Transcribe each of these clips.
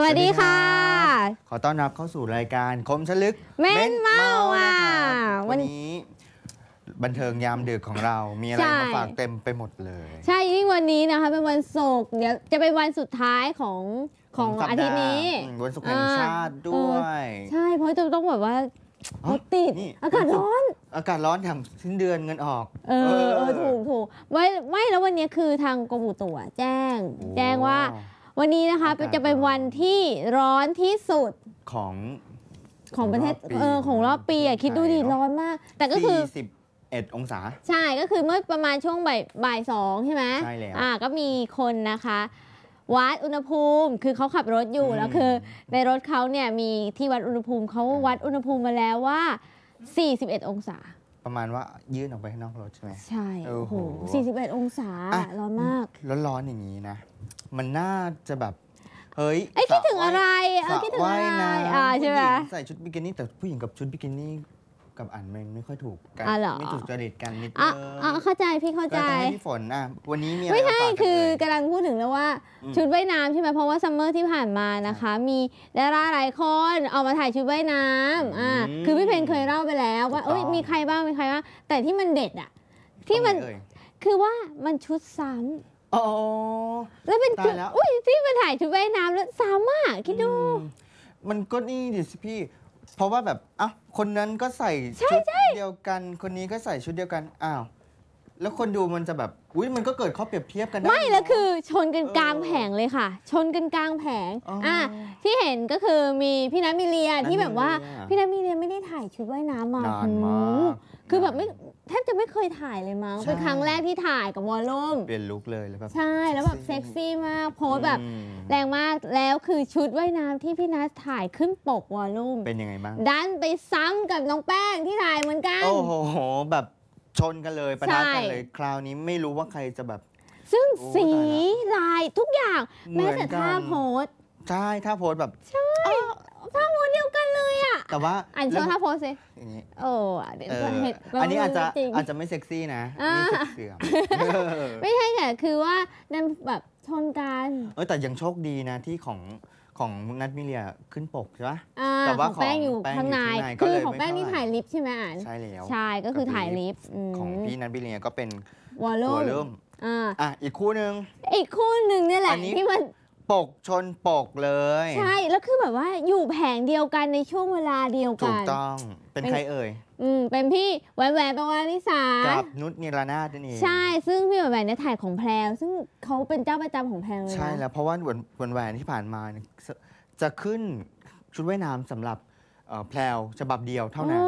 สวัสดีค่ะ ขอต้อนรับเข้าสู่รายการคมชลึก เม้นเมาอ่ะวันนี้บันเทิงยามดึกของเรา มีอะไรมาฝากเต็มไปหมดเลย ใช่ยิ่งวันนี้นะคะเป็นวันศุกร์เดี๋ยวจะเป็นวันสุดท้ายของของอาทิตย์นี้ วันศุกร์แห่งชาติด้วย ใช่เพราะจะต้องแบบว่าติด อากาศร้อน อากาศร้อนแถมสิ้นเดือนเงินออก เออเออ ถูกถูกไม่ไม่แล้ววันนี้คือทางกรมอุตุแจ้ง แจ้งว่าวันนี้นะคะจะเป็นวันที่ร้อนที่สุดของของประเทศของรอบปีเออของรอบปีอ่ะคิดดูดิร้อนมาก แต่ก็คือ41องศา ใช่ก็คือเมื่อประมาณช่วงบ่ายบ่ายสองใช่ไหมใช่แล้วอ่ะก็มีคนนะคะ วัดอุณหภูมิคือเขาขับรถอยู่แล้วคือในรถเขาเนี่ยมีที่วัดอุณหภูมิ เขาวัดอุณหภูมิมาแล้วว่า 41 องศาประมาณว่า ยื่นออกไปข้างนอกรถใช่ไหม ใช่ โอ้โหสี่สิบเอ็ดองศา ร้อนมาก ร้อนๆอย่างนี้นะ มันน่าจะแบบ เฮ้ยไอ้คิดถึงอะไรอคิดถึงอะไรอ่าใช่ไหมใส่ชุดบิกินี่ แต่ผู้หญิงกับชุดบิกินี่กับอันไม่ไม่ค่อยถูกกันไม่ถูกจริตกันนิดนึียวงอ๋อเข้าใจพี่เข้าก็ใจให้พี่ฝนอ่ะวันนี้มีอะไรไม่ใช่คือกำลังพูดถึงแล้วว่า ชุดว่ายน้ำใช่ไหมเพราะว่าซัมเมอร์ที่ผ่านมานะคะมีดาราหลายคนออกมาถ่ายชุดว่ายน้ำอ่าคือพี่เพนเคยเล่าไปแล้วว่าอเอ้ยมีใครบ้างมีใครบ้างแต่ที่มันเด็ดอ่ะที่มันคือว่ามันชุดซ้ำอ๋อแล้วเป็นชุดอุ้ยที่มันถ่ายชุดว่ายน้ำแล้วซ้ำอ่ะคิดดู มันก็นี่ดิสิพี่เพราะว่าแบบอ้าคนนั้นก็ใส่ชุดเดียวกัน คนนี้ก็ใส่ชุดเดียวกัน อ้าวแล้วคนดูมันจะแบบ อุ้ยมันก็เกิดข้อเปรียบเทียบกันด้ ไม่แล้วคือชนกันกลางแผงเลยค่ะ ชนกันกลางแผง อ่าที่เห็นก็คือมีพี่นัทมิเลียที่แบบว่าพี่นัทมิเลียไม่ได้ถ่ายชุดว่ายน้ำมานมา คือแบบไม่แทบจะไม่เคยถ่ายเลยมั้งเป็นครั้งแรกที่ถ่ายกับวอลลุ่ม เปลี่ยนลุกเลยแล้วแบบใช่ แล้วแบบเซ็กซี่มาก โพสแบบแรงมาก แล้วคือชุดว่ายน้ำที่พี่นัทถ่ายขึ้นปกวอลลุ่ม เป็นยังไงบ้าง ดันไปซ้ำกับน้องแป้งที่ถ่ายเหมือนกัน โอ้โหแบบชนกันเลยประทะกันเลยคราวนี้ไม่รู้ว่าใครจะแบบ ซึ่งสี ลายทุกอย่าง แม้แต่ท่าโพสใช่ท่าโพสแบบใช่ท่าโพสเดียวกันเลยอ่ะแต่ว่าอันเชิ์ท่าโพสเลยโอ้อันนี้อาจจะอาจจะไม่เซ็กซี่นะ่เสื่อมไม่ใช่แต่คือว่านั่นแบบชนกันเออแต่ยังโชคดีนะ ที่ของของนัทมิเลียขึ้นปกใช่ปะมแต่ว่าของแป้งอยู่ข้างในก็คือเลยของแป้งนี่ถ่ายลิฟ์ใช่ไหมอ่าน ใช่แล้วใช่ก็คือถ่ายลิฟ์ของพี่นัทมิเลียก็เป็นวอลลุ่มอ่าอะอีกคู่หนึ่งอีกคู่หนึ่งเนี่ยแหละที่มันปกชนปกเลย ใช่ แล้วคือแบบว่าอยู่แผงเดียวกันในช่วงเวลาเดียวกัน ถูกต้อง เป็นใครเอ่ยอืมเป็นพี่แหวนแหวนะวานิสากับนุชนิรนาถนี่ใช่ ซึ่งพี่แหวนแหวนเนี่ยถ่ายของแพรวซึ่งเขาเป็นเจ้าประจำของแพรวเลยใช่แล้ว เพราะว่าวนหวนแหวนที่ผ่านมาเนี่ยจะขึ้นชุดว่ายน้ำสำหรับแพลวฉบับเดียวเท่านั้น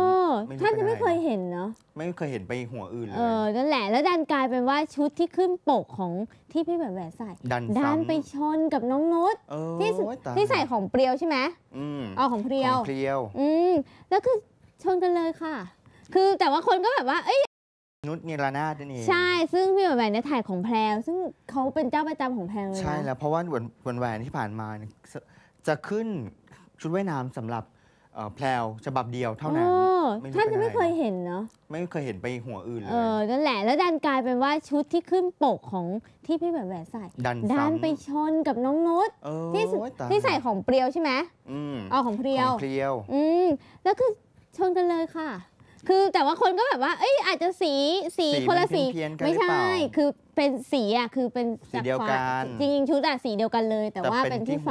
ไรท่านจะไม่เคยเห็นเนาะไม่เคยเห็นไปหัวอื่นเลเอยอนั่นแหละแล้วดันกลายเป็นว่าชุดที่ขึ้นปกของที่พี่แหวนแหวนใส่ดันดันไปชนกับน้องนุชที่ยที่ใส่ของเปรียวใช่ไหมอืมอ๋อของเปรียวของเปรียว อืมแล้วคือชนกันเลยค่ะ คือแต่ว่าคนก็แบบว่า เอ้ยนุชเนรนาถนั่นเองใช่ซึ่งพี่แหวนแหวนเนี่ยถ่ายของแพรวซึ่งเขาเป็นเจ้าประจำของแพรวใช่แล้วเพราะว่าวหวนแหวนที่ผ่านมาเนี่ยจะขึ้นชุดว่ายน้ำสำหรับแพลวฉบับเดียวเท่านั้นท่านจะไม่เคยเห็นเนาะไม่เคยเห็นไปหัวอื่นเลเอยอนั่นแหละแล้วดันกลายเป็นว่าชุดที่ขึ้นปกของที่พี่แหวนแหวนใส่ดันดันไปชนกับน้องนุชที่ที่ใส่ของเปรียวใช่ไหมอืมอของเปรียวของเปรียวอืมแล้วคือชนกันเลยค่ะ คือแต่ว่าคนก็แบบว่า เอ้ยอาจจะสีสีคนละสี ไม่ใช่ คือเป็นสีอ่ะคือเป็นสีเดียวกันจริงๆชุดอะสีเดียวกันเลย แต่ว่าเป็นที่ไฟ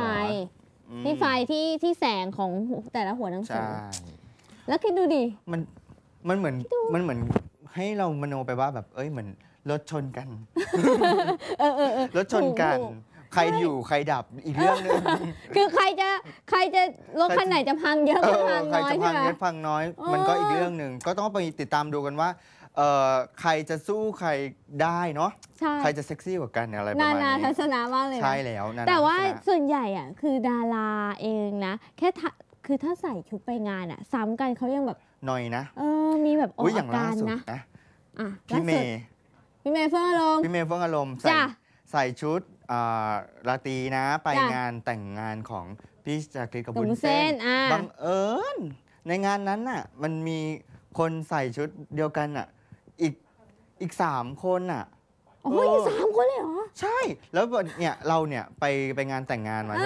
ที่ไฟที่ที่แสงของแต่ละหัวหนังสืใช่อแล้วคิดดูดิ มัน มันเหมือน มันเหมือน ให้เรามโนไปว่าแบบ เอ้ยเหมือน รถชนกัน เออเออเออรถชนกัน ใครอยู่ใครดับอีกเรื่องหนึงคือใครจะใครจะรถคันไหนจะพังเยอะคพังน้อยใคใช่พังเยอะพังน้อย มันก็อีกเรื่องหนึ่ง ก็ต้องไปติดตามดูกันว่าเอ่อใครจะสู้ใครได้เนาะใช่ใครจะเซ็กซี่กว่ากันอะไรประมาณนี้นานาทัศนะมากเลยใช่แล้วนแต่ว่าส่วนใหญ่อ่ะคือดาราเองนะแค่ถ้าคือถ้าใส่ชุดไปงานอ่ะซ้ำกันเขายังแบบหน่อยนะ เออมีแบบออกอ้อาการนะนะพี่เมย์ พี่เมย์เฟื่องอารมณ์พี่เมย์เฟื่องอารมณ์ใส่ใส่ชุดอ่าราตีนะไปงานแต่งงานของพี่จากรีกับกับุบุญเส้นบังเอิญในงานนั้นน่ะมันมีคนใส่ชุดเดียวกันน่ะอีกอีกสามคนอ่ะโอ้ยอีกสามคนเลยเหรอ ใช่แล้วเนี่ย เราเนี่ยไปไปงานแต่งงานมา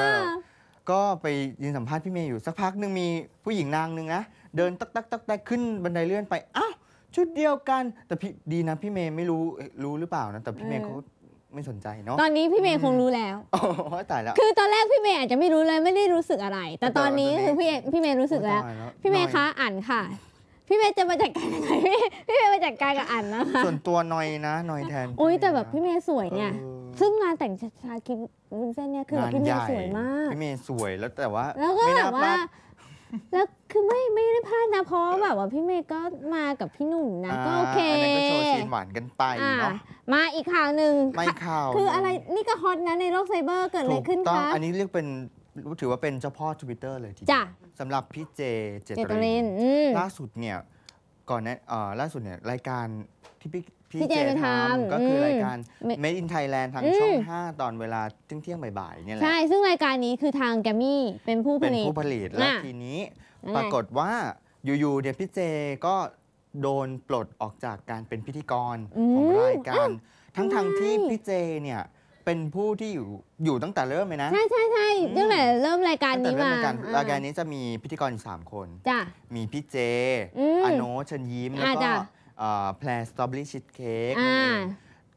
ก็ไปยินสัมภาษณ์พี่เมย์อยู่สักพักหนึ่งมีผู้หญิงนางหนึ่งนะเดินตักตักตักตักขึ้นบันไดเลื่อนไปอ้าวชุดเดียวกันแต่พี่ดีนะพี่เมย์ไม่รู้รู้หรือเปล่านะ แต่พี่เมย์เขาไม่สนใจเนาะตอนนี้พี่เมย์คงรู้แล้วโอ้ยตายแล้ว คือตอนแรกพี่เมย์อาจจะไม่รู้เลยไม่ได้รู้สึกอะไร แต่ตอนนี้คือพี่เพี่เมย์รู้สึกแล้ว พี่เมย์คะอ่านค่ะพี่เมย์จะมาจัดการยังไงพี่พี่เมย์มาจัดการกับอันนะคะส่วนตัวหน่อยนะหน่อยแทนโอ้ยแต่แบบพี่เมย์สวยเนี่ย ซึ่งงานแต่งชาคิมวุ้นเส้นเนี่ยคือพี่เมย์สวยมาก พี่เมย์สวยแล้วแต่ว่า แล้วก็แบบว่าแล้วคือไม่ไม่ได้พลาดนะเพราะแบบ ว่าพี่เมย์ก็มากับพี่หนุ่มนะก็โอเคอันนี้ก็โชว์ซีนหวานกันไปอ่าเนาะมาอีกข่าวหนึ่งไม่ข่าวคืออะไรนี่ก็ฮอตนะในโลกไซเบอร์เกิดอะไรขึ้นต้องคะอันนี้เรียกเป็นถือว่าเป็นเจ้าพ่อทวิตเตอร์เลยทีเดียวสำหรับพี่เจเจตรินล่าสุดเนี่ยก่อนนี้อ่ล่าสุดเนี่ยรายการที่พี่พี่เจทำก็คือรายการไม่ Made in Thailand ทางช่อง5ตอนเวลาเที่ยงเที่ยงบ่ายๆเนี่ยแหละใช่ ซึ่งรายการนี้คือทางแกมมี่เป็นผู้ผเป็นลิตผู้ผลิต และทีนี้ปรากฏว่าอยู่ๆเนี่ยพี่เจก็โดนปลดออกจากการเป็นพิธีกรของรายการทั้งทางๆที่พี่เจเนี่ยเป็นผู้ที่อยู่อยู่ตั้งแต่เริ่มเลยนะ ใช่ใช่ใช่ตั้งแต่เริ่มรายการตั้งแต่นี้เริ่มารายการายการนี้จะมีพิธีกรอยู่สามคนจ้ะมีพี่เจออโนเชินยิ้ม แล้วก็แพรสตรอเบอรี่ชีสเค้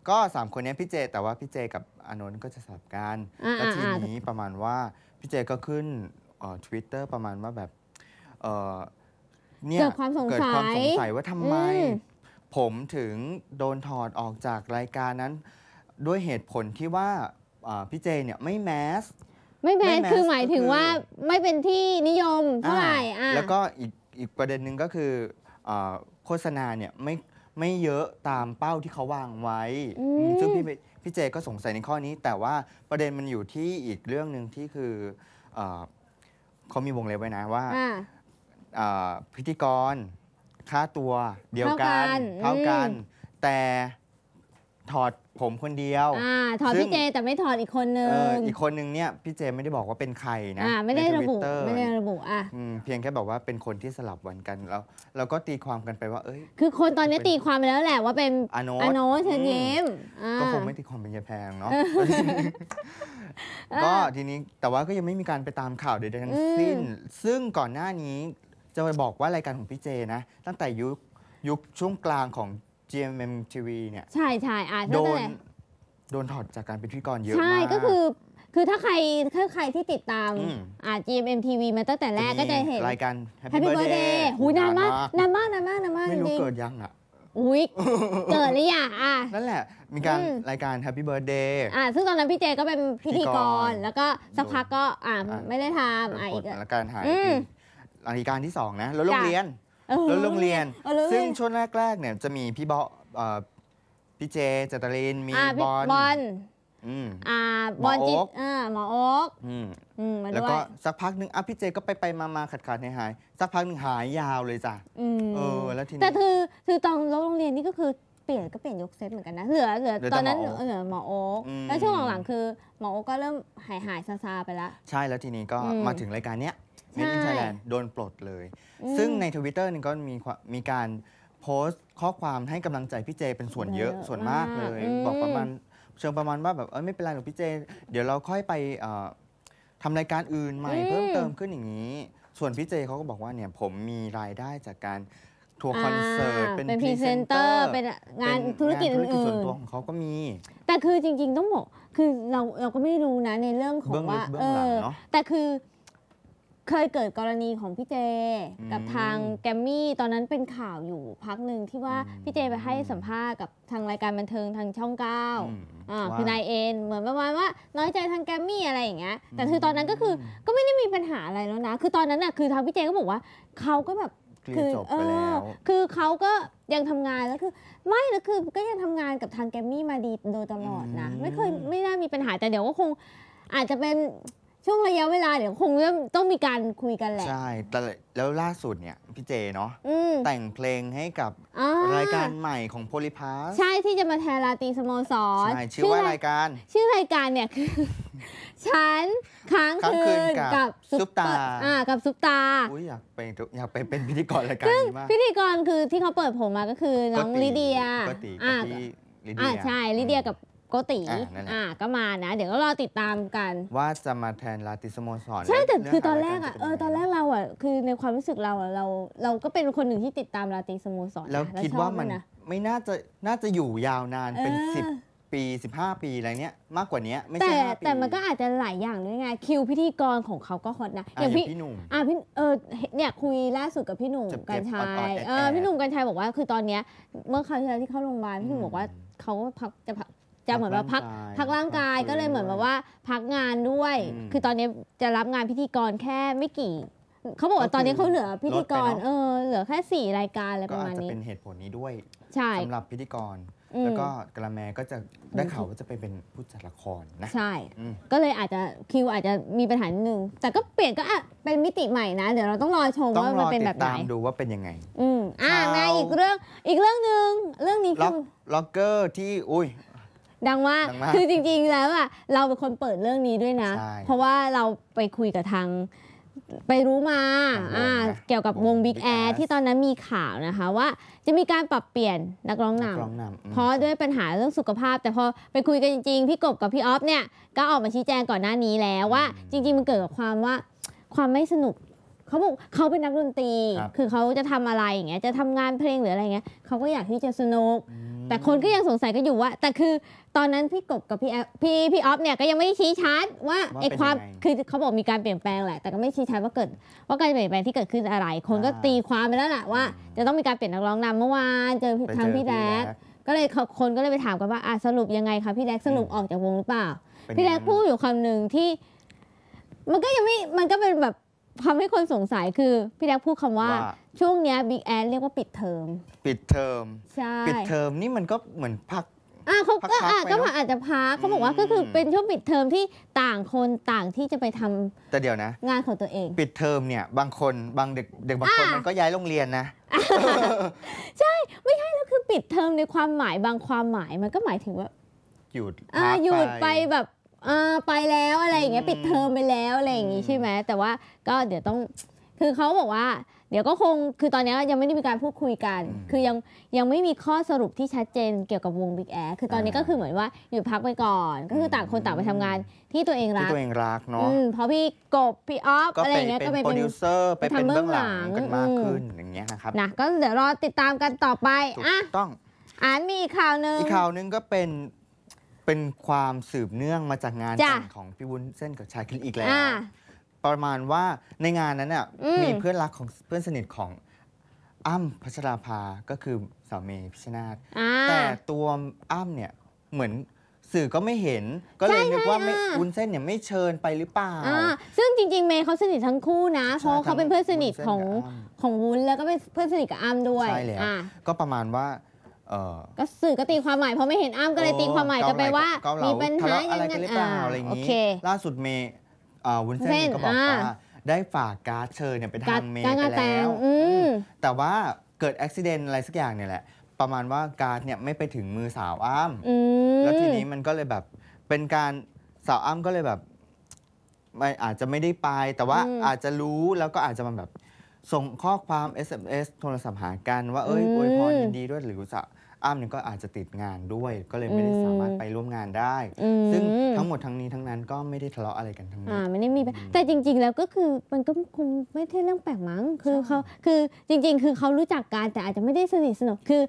ก็สาก็ 3 คนนี้พี่เจ แต่ว่าพี่เจกับอโนนก็จะสับกันแล้วทีนี้ประมาณว่าพี่เจก็ขึ้นทวิตเตอร์ประมาณว่าแบบเนี่ยเกิดความสงสัยเกิดความสงสัยว่าทำไม ผมถึงโดนถอดออกจากรายการนั้นด้วยเหตุผลที่ว่าพี่เจเนี่ยไม่แมสไม่แมสคือหมายถึงว่าไม่เป็นที่นิยมเท่าไหร่อแล้วก็อีกอีกประเด็นหนึ่งก็คือโฆษณาเนี่ยไม่ไม่เยอะตามเป้าที่เขาวางไว้ ซึ่งพี่พี่เจก็สงสัยในข้อนี้ แต่ว่าประเด็นมันอยู่ที่อีกเรื่องหนึ่งที่คืออเขามีวงเล็บไว้นะว่าพิธีกรค่าตัวเดียวกันเท่ากันเท่ากันแต่ถอดผมคนเดียวอถอดพี่เจ แต่ไม่ถอดอีกคนนึงอองอีกคนนึงเนี่ยพี่เจไม่ได้บอกว่าเป็นใครนะะไม่ได้ระบุ Twitter ไม่ได้ระบุ อ่ะอเพียงแค่บอกว่าเป็นคนที่สลับวันกันแล้วเราก็ตีความกันไปว่า เอ้ย คือคนตอนนี้ตีความไปแล้วแหละว่าเป็น อโนอโนเชิยมอมก็คงไม่ตีความเป็นยายแพงเนาะ ก็ทีนี้แต่ว่าก็ยังไม่มีการไปตามข่าวใดๆทั้งสิ้น ซึ่งก่อนหน้านี้จะไปบอกว่ารายการของพี่เจนะตั้งแต่ยุคยุคช่วงกลางของ GMMTV เนี่ย ใช่ใช่ใชโดน โดนถอดจากการเป็นพิธีกรเยอะมาก ใช่ ก็คือ คือถ้าใครถ้าใครที่ติดตามอมอ่า GMMTV มาตั้งแต่แรกก็จะเห็น รายการ Happy Birthday หูนานมากนานมากนานมากนานมากไม่รู้เกิดยังอ่ะ อุ้ยเกิดหรือยังอ่ะ นั่นแหละ มีการ รายการ Happy Birthday อ่าซึ่งตอนนั้นพี่เจก็เป็นพิธีกร แล้วก็สักพักก็ อ่าไม่ได้ทำอ่าอีกแล้วการายอืมรายการที่สองนะแล้วโรงเรียนแล้วโรงเรียนซึ่งช่วงแรกๆ เนี่ยจะมีพี่บอเบอพี่เจจตริน มีบอลบอลออหมบอลจิตโอ๊คอหมอโอ๊กแล้วก็สักพักหนึ่งอ่ะพี่เจก็ไปไปมามาขาดขาดหายหายสักพักหนึ่งหายยาวเลยจ้ะเออแล้วทีนี้แต่คือคือตอนโรงเรียนนี่ก็คือเปลี่ยนก็เปลี่ยนยกเซต เหมือนกันนะ เหลือเหลือตอนนั้นหอเหลือหมอโอ๊กแล้วช่วงหลังๆคือหมอโอ๊กก็เริ่มหายหายซาซาไปแล้วใช่แล้วทีนี้ก็มาถึงรายการเนี้ยเมดินไทยแลนด์โดนปลดเลย ซึ่งในทวิตเตอร์นึงก็มีมีการโพสต์ข้อความให้กำลังใจพี่เจเป็นส่วนเยอะส่วนมากเลย บอกประมาณเชิงประมาณว่าแบบเออไม่เป็นไรหรอกพี่เจเดี๋ยวเราค่อยไปทำรายการอื่น ใหม่เพิ่มเติมขึ้นอย่างนี้ ส่วนพี่เจเขาก็บอกว่าเนี่ยผมมีรายได้จากการทัวร์คอนเสิร์ต เป็นพรีเซนเตอร์ เป็นงานธุรกิจอื่นส่วนตัวของเขาก็มี แต่คือจริงๆต้องบอกคือเราเราก็ไม่รู้นะในเรื่องของว่าเออแต่คือเคยเกิดกรณีของพี่เจกับทางแกมมี่ตอนนั้นเป็นข่าวอยู่พักหนึ่งที่ว่าพี่เจไปให้สัมภาษณ์กับทางรายการบันเทิงทางช่องเก้าาคือนายเอ็นเหมือนประมาณว่าน้อยใจทางแกมมี่อะไรอย่างเงี้ย แต่คือตอนนั้นก็คือก็ไม่ได้มีปัญหาอะไรแล้วนะ คือตอนนั้นน่ะคือทางพี่เจ ก็บอกว่าเขาก็แบบคือเออคือเขาก็ยังทำงานแล้วคือ ไม่แล้วคือก็ยังทำงานกับทางแกมมี่มาดีโดยตลอดนะไม่เคยไม่น่ามีปัญหาแต่เดี๋ยวก็คงอาจจะเป็นช่วงระยะเวลาเดี๋ยวคงต้องมีการคุยกันแหละใช่แต่แล้วล่าสุดเนี่ยพี่เจเนาะแต่งเพลงให้กับรายการใหม่ของโพลิพาสใช่ที่จะมาแทนราตีสโมสรใช่ชื่อว่ารายการ ชื่อรายการเนี่ยคือฉันค้างคืน กับ ซุปตาอ่ากับซุปตาอุ้ยอยากไปอยากไปเป็นพิธีกรรายการนี้มากพิธีกรคือที่เขาเปิดผมมาก็คือน้องลิเดียอ่าอ่าใช่ ลิเดียกับโกติอ่าก็มานะ เดี๋ยวเราติดตามกัน ว่าจะมาแทนลาติสโมสรใช่แต่คือตอนแรกอ่ะเออตอนแรกเราอ่ะคือในความรู้สึกเราอ่ะเรา เราก็เป็นคนหนึ่งที่ติดตามลาติสโมสรนแล้วคิดว่ามันไม่น่าจะน่าจะอยู่ยาวนานเป็นบปีสิปี 15 ปีอะไรเนี้ยมากกว่านี้ไม่ใช่ห้าปีแต่มันก็อาจจะหลายอย่างด้วยไงคิวพิธีกรของเขาก็ฮอตนะอย่างพี่หนุ่มอ่ะพี่เออเนี่ยคุยล่าสุดกับพี่หนุ่มกันชัยเออพี่หนุ่มกันชัยบอกว่าคือตอนเนี้ย เมื่อคราวที่เขาโรงพยาบาลพี่หนุ่มบอกว่าเขาพักจะพักจะเหมือนว่าพักพักร่างกายก็เลยเหมือนแบบว่าพักงานด้วย คือตอนนี้จะรับงานพิธีกรแค่ไม่กี่เขาบอกว่าตอนนี้เขาเหลือพิธีกรเออเหลือแค่สี่รายการอะไรประมาณนี้ก็อาจจะเป็นเหตุผลนี้ด้วยใช่สำหรับพิธีกร แล้วก็กระแมก็จะได้ข่าวว่าจะไปเป็นผู้จัดละครนะใช่ก็เลยอาจจะคิวอาจจะมีปัญหาหนึ่งแต่ก็เปลี่ยนก็อ่ะเป็นมิติใหม่นะเดี๋ยวเราต้องรอชมว่ามันเป็นแบบไหนตดามดูว่าเป็นยังไง อืมอ่าแมาอีกเรื่องอีกเรื่องหนึ่งเรื่องนี้คือล็อกเกอร์ที่อุ้ยดังว่ามากคือจริงๆแล้วอ่ะเราเป็นคนเปิดเรื่องนี้ด้วยนะ เพราะว่าเราไปคุยกับทาง ไปรู้มาาเกี่ยวกับวง Big Air ที่ตอนนั้นมีข่าวนะคะว่า จะมีการปรับเปลี่ยนนักร้องนำนำเพราะด้วยปัญหาเรื่องสุขภาพ แต่พอไปคุยกันจริงๆพี่กบกับพี่ออฟเนี่ยก็ออกมาชี้แจงก่อนหน้านี้แล้วว่าจริงๆมันเกิดกับความว่าความไม่สนุกเขาบอกเขาเป็นนักดนตรี คือเขาจะทำอะไรอย่างเงี้ยจะทำงานเพลงหรืออะไรเงี้ยเขาก็อยากที่จะสนุก แต่คนก็ยังสงสัยกันอยู่ว่า แต่คือตอนนั้นพี่กบกับพี่แอพี่พี่ออฟเนี่ยก็ยังไม่ได้ชี้ชัด ว่าไอ้ความคือเขาบอกมีการเปลี่ยนแปลงแหละแต่ก็ไม่ชี้ชัดว่าเกิด ว่าการเปลี่ยนแปลงที่เกิดขึ้นอะไร คนก็ตีความไปแล้วแหละว่า จะต้องมีการเปลี่ยนนักร้องนำเมื่อวานเจอทางพี่แดกก็เลยคนก็เลยไปถามกันว่าอ่ะสรุปยังไงคะพี่แดกสรุปออกจากวงหรือเปล่า พี่แดกพูดอยู่คำหนึ่งที่ มันก็ยังไม่มันก็เป็นแบบทำให้คนสงสัยคือพี่แดกพูดคำว่าวาช่วงเนี้ยบิ๊กแอนเรียกว่าปิดเทอมปิดเทอม ใช่ปิดเทอมนี่มันก็เหมือนพัก อ่ะเขาก็อ่ก็อาจจะพักเขาบอกว่าก็คือเป็นช่วงปิดเทอม ที่ต่างคนต่างที่จะไปทำแต่เดี๋ยวนะ งานของตัวเอง ปิดเทอมเนี่ยบางคนบางเด็กเด็กบางคนมันก็ย้ายโรงเรียนนะใใชช่่่ไมแล้วคือปิดเทอมในความหมายบางความหมายมันก็หมายถึงว่า หยุดอ่าหยุดไปแบบอไปแล้วอะไรอย่างเงี้ยปิดเทอมไปแล้ว อะไรอย่างงี้ใช่ไหมแต่ว่าก็เดี๋ยวต้องคือเขาบอกว่า เดี๋ยวก็คงคือตอนนี้ยังไม่ได้มีการพูดคุยกัน คือยังยังไม่มีข้อสรุปที่ชัดเจนเกี่ยวกับวงบิ๊กแอคือตอนนี้ก็คือเหมือนว่าหยุดพักไปก่อนก็คือต่างคนต่างไปทำงานที่ตัวเองรักตัวเองรักเนาะเพราะพี่กบพี่ออฟอะไรอย่างเงี้ยก็ไปเป็นโปรดิวเซอร์ไปเป็นเบื้องหลังกันมากขึ้นอย่างเงี้ยนะครับนะก็เดี๋ยวรอติดตามกันต่อไปอ่ะต้องอ่านมีอีกข่าวหนึ่งอีกข่าวหนึ่งก็เป็นเป็นความสืบเนื่องมาจากงานแต่งของพี่วุ้นเส้นกับชายครินอีกแล้ว ประมาณว่าในงานนั้นน่ะมมีเพื่อนรักของเพื่อนสนิทของอ้ำพัชราภาก็คือสาวเมย์พิชนาธแต่ตัวอ้ำเนี่ยเหมือนสื่อก็ไม่เห็น ก็เลยนึกว่าไม่วุ้นเส้นเนี่ยไม่เชิญไปหรือเปล่าซึ่งจริงๆ เมย์เขาสนิททั้งคู่นะเพราะเขาเป็นเพื่อนสนิทของของวุ้น แล้วก็เป็นเพื่อนสนิทกับอ้ำด้วยใช่ลก็ประมาณว่าก็สื่อก็ตีความหมายเพราะไม่เห็นอ้ำก็เลยตีความหมายกันไปว่ามีปัญหาอย่างนั้นอะไรอย่างนี้ล่าสุดเมย์วุ้นเส้นก็บอกว่า ได้ฝากการ์ดเชิญเนี่ยไปทางเมย์ไปแล้วแต่ว่าเกิดอุบิเหตุอะไรสักอย่างเนี่ยแหละประมาณว่าการ์ดเนี่ยไม่ไปถึงมือสาวอ้ำแล้วทีนี้มันก็เลยแบบ เป็นการสาวอ้ำก็เลยแบบ ไม่อาจจะไม่ได้ไป แต่ว่าอาจจะรู้แล้วก็อาจจะมาแบบ ส่งข้อความ SMS โทรศัพท์หากันว่าเอ้ยอวยพรยินดีด้วยหรือสาอ้ำเนี่ยก็อาจจะติดงานด้วย ก็เลยไม่ได้สามารถไปร่วมงานได้ ซึ่งทั้งหมดทั้งนี้ทั้งนั้นก็ไม่ได้ทะเลาะอะไรกันทั้งนั้นอ่าไม่ได้มี แต่จริงๆแล้วก็คือมันก็คงไม่ใช่เรื่องแปลกมั้งคือเขา คือจริงๆ คือเขารู้จักกัน แต่อาจจะไม่ได้สนิทสนมคือ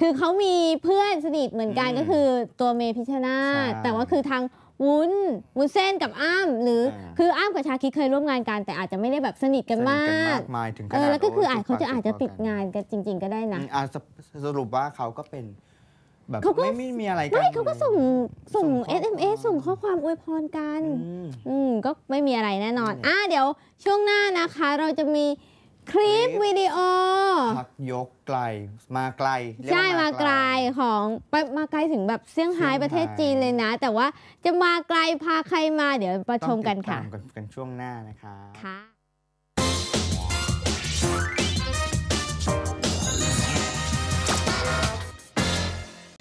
คือเขามีเพื่อนสนิทเหมือนกันก็คือ ตัวเมพิชนาแต่ว่าคือทางวุ้นวุ้นเส้นกับอ้ำหรืออคืออ้ำกับชาคิดเคยร่วมงานกัน แต่อาจจะไม่ได้แบบสนิทกันมาก มากมายถึงขนาดแล้วก็คืออาจเขาจะอาจจะปิดงานกันจริง ๆ ก็ได้นะอจะสรุปว่าเขาก็เป็น แบบเขาก็ไม่ไม่มีอะไรกัน ไม่เขาก็ส่งส่ง SMS ส่งข้อความอวยพรกัน อืมอืมก็ไม่มีอะไรแน่นอนอ่ะเดี๋ยวช่วงหน้านะคะ เราจะมีคลิปวิดีโอพักยกไกลมาไกลใช่มาไกลของไปมาไกลถึงแบบเซี่ยงไฮ้ประเทศจีนเลยนะ แต่ว่าจะมาไกลพาใครมาเดี๋ยวประชมกันค่ะต้องติดตามกันช่วงหน้านะคะค่ะ